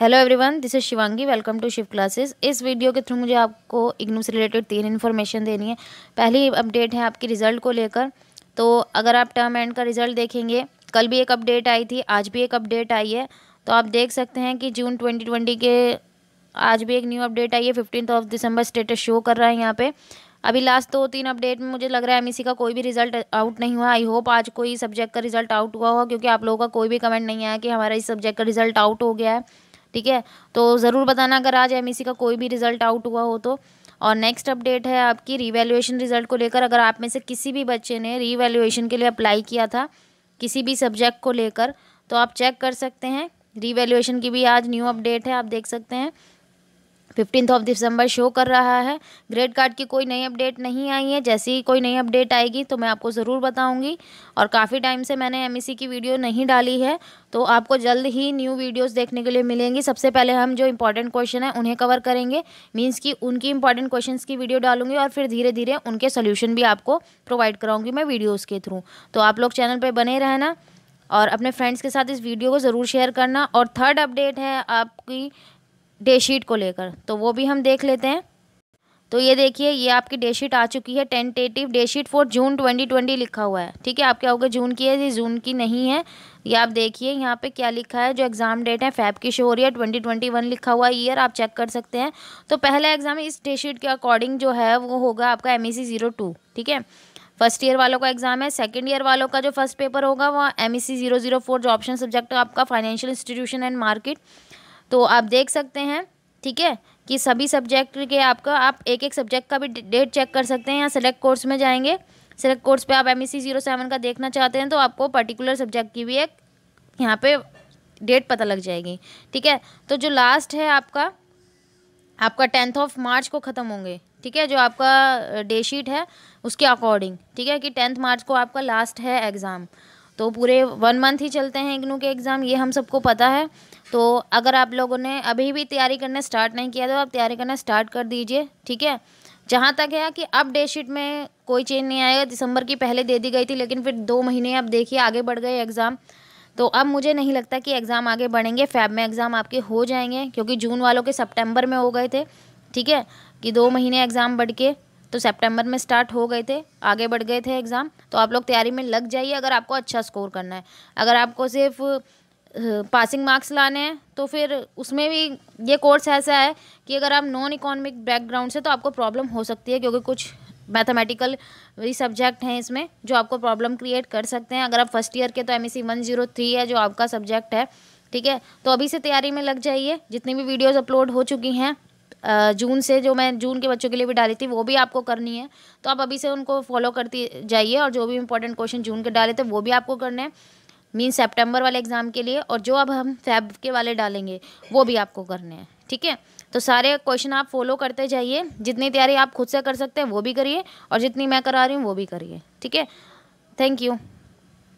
hello everyone this is Shivangi welcome to Shiv classes इस वीडियो के थ्रू मुझे आपको इग्नू से रिलेटेड तीन इन्फॉर्मेशन देनी है पहली अपडेट है आपकी रिज़ल्ट को लेकर तो अगर आप टर्म एंड का रिज़ल्ट देखेंगे कल भी एक अपडेट आई थी आज भी एक अपडेट आई है तो आप देख सकते हैं कि जून ट्वेंटी के आज भी एक न्यू अपडेट आई है fifteen of December status show कर रहा है यहाँ पर अभी लास्ट दो तो तीन अपडेट में मुझे लग रहा है एमईसी e का कोई भी रिजल्ट आउट नहीं हुआ आई होप आज कोई सब्जेक्ट का रिजल्ट आउट हुआ होगा क्योंकि आप लोगों का कोई भी कमेंट नहीं आया कि हमारा इस सब्जेक्ट का रिजल्ट आउट हो गया है ठीक है तो ज़रूर बताना अगर आज एम e का कोई भी रिज़ल्ट आउट हुआ हो तो और नेक्स्ट अपडेट है आपकी रिवेल्यूएशन रिज़ल्ट को लेकर अगर आप में से किसी भी बच्चे ने रिवेल्यूएशन के लिए अप्लाई किया था किसी भी सब्जेक्ट को लेकर तो आप चेक कर सकते हैं रिवेल्यूएशन की भी आज न्यू अपडेट है आप देख सकते हैं फिफ्टींथ ऑफ दिसंबर शो कर रहा है ग्रेड कार्ड की कोई नई अपडेट नहीं आई है जैसे ही कोई नई अपडेट आएगी तो मैं आपको ज़रूर बताऊँगी और काफ़ी टाइम से मैंने एम e की वीडियो नहीं डाली है तो आपको जल्द ही न्यू वीडियोज़ देखने के लिए मिलेंगी सबसे पहले हम जो इंपॉर्टेंट क्वेश्चन है उन्हें कवर करेंगे मीन्स कि उनकी इंपॉर्टेंट क्वेश्चन की वीडियो डालूंगी और फिर धीरे धीरे उनके सोल्यूशन भी आपको प्रोवाइड कराऊंगी मैं वीडियोज़ के थ्रू तो आप लोग चैनल पर बने रहना और अपने फ्रेंड्स के साथ इस वीडियो को ज़रूर शेयर करना और थर्ड अपडेट है आपकी डे शीट को लेकर तो वो भी हम देख लेते हैं तो ये देखिए ये आपकी डे शीट आ चुकी है tentative date sheet for June 2020 लिखा हुआ है ठीक है आप क्या गया जून की है ये जून की नहीं है ये आप देखिए यहाँ पे क्या लिखा है जो एग्ज़ाम डेट है फैब की शो हो रही है ट्वेंटी ट्वेंटी वन लिखा हुआ ईयर आप चेक कर सकते हैं तो पहला एग्ज़ाम इस डे शीट के अकॉर्डिंग जो है वो होगा आपका M E C zero two ठीक है फर्स्ट ईयर वालों का एग्जाम है सेकेंड ईयर वालों का जो फर्स्ट पेपर होगा वह M E C zero zero four जो ऑप्शन सब्जेक्ट आपका फाइनेंशियल इंस्टीट्यूशन एंड मार्केट तो आप देख सकते हैं ठीक है कि सभी सब्जेक्ट के आपका आप एक एक सब्जेक्ट का भी डेट चेक कर सकते हैं या सेलेक्ट कोर्स में जाएंगे सेलेक्ट कोर्स पे आप M E C zero seven का देखना चाहते हैं तो आपको पर्टिकुलर सब्जेक्ट की भी एक यहाँ पे डेट पता लग जाएगी ठीक है तो जो लास्ट है आपका आपका टेंथ ऑफ मार्च को ख़त्म होंगे ठीक है जो आपका डे शीट है उसके अकॉर्डिंग ठीक है कि टेंथ मार्च को आपका लास्ट है एग्ज़ाम तो पूरे वन मंथ ही चलते हैं इग्नू के एग्ज़ाम ये हम सबको पता है तो अगर आप लोगों ने अभी भी तैयारी करना स्टार्ट नहीं किया तो आप तैयारी करना स्टार्ट कर दीजिए ठीक है जहाँ तक है कि अब डेट शीट में कोई चेंज नहीं आएगा दिसंबर की पहले दे दी गई थी लेकिन फिर दो महीने अब देखिए आगे बढ़ गए एग्ज़ाम तो अब मुझे नहीं लगता कि एग्ज़ाम आगे बढ़ेंगे फैब में एग्ज़ाम आपके हो जाएंगे क्योंकि जून वालों के सितंबर में हो गए थे ठीक है कि दो महीने एग्ज़ाम बढ़ के तो सितंबर में स्टार्ट हो गए थे आगे बढ़ गए थे एग्ज़ाम तो आप लोग तैयारी में लग जाइए अगर आपको अच्छा स्कोर करना है अगर आपको सिर्फ पासिंग मार्क्स लाने हैं तो फिर उसमें भी ये कोर्स ऐसा है कि अगर आप नॉन इकोनॉमिक बैकग्राउंड से तो आपको प्रॉब्लम हो सकती है क्योंकि कुछ मैथमेटिकल भी सब्जेक्ट हैं इसमें जो आपको प्रॉब्लम क्रिएट कर सकते हैं अगर आप फर्स्ट ईयर के तो M E C one zero three है जो आपका सब्जेक्ट है ठीक है तो अभी से तैयारी में लग जाइए जितनी भी वीडियोज़ अपलोड हो चुकी हैं जून से जो मैं जून के बच्चों के लिए भी डाली थी वो भी आपको करनी है तो आप अभी से उनको फॉलो करती जाइए और जो भी इंपॉर्टेंट क्वेश्चन जून के डाले थे वो भी आपको करने हैं मीन सेप्टेम्बर वाले एग्ज़ाम के लिए और जो अब हम फैब के वाले डालेंगे वो भी आपको करने हैं ठीक है तो सारे क्वेश्चन आप फॉलो करते जाइए जितनी तैयारी आप खुद से कर सकते हैं वो भी करिए और जितनी मैं करा रही हूँ वो भी करिए ठीक है थैंक यू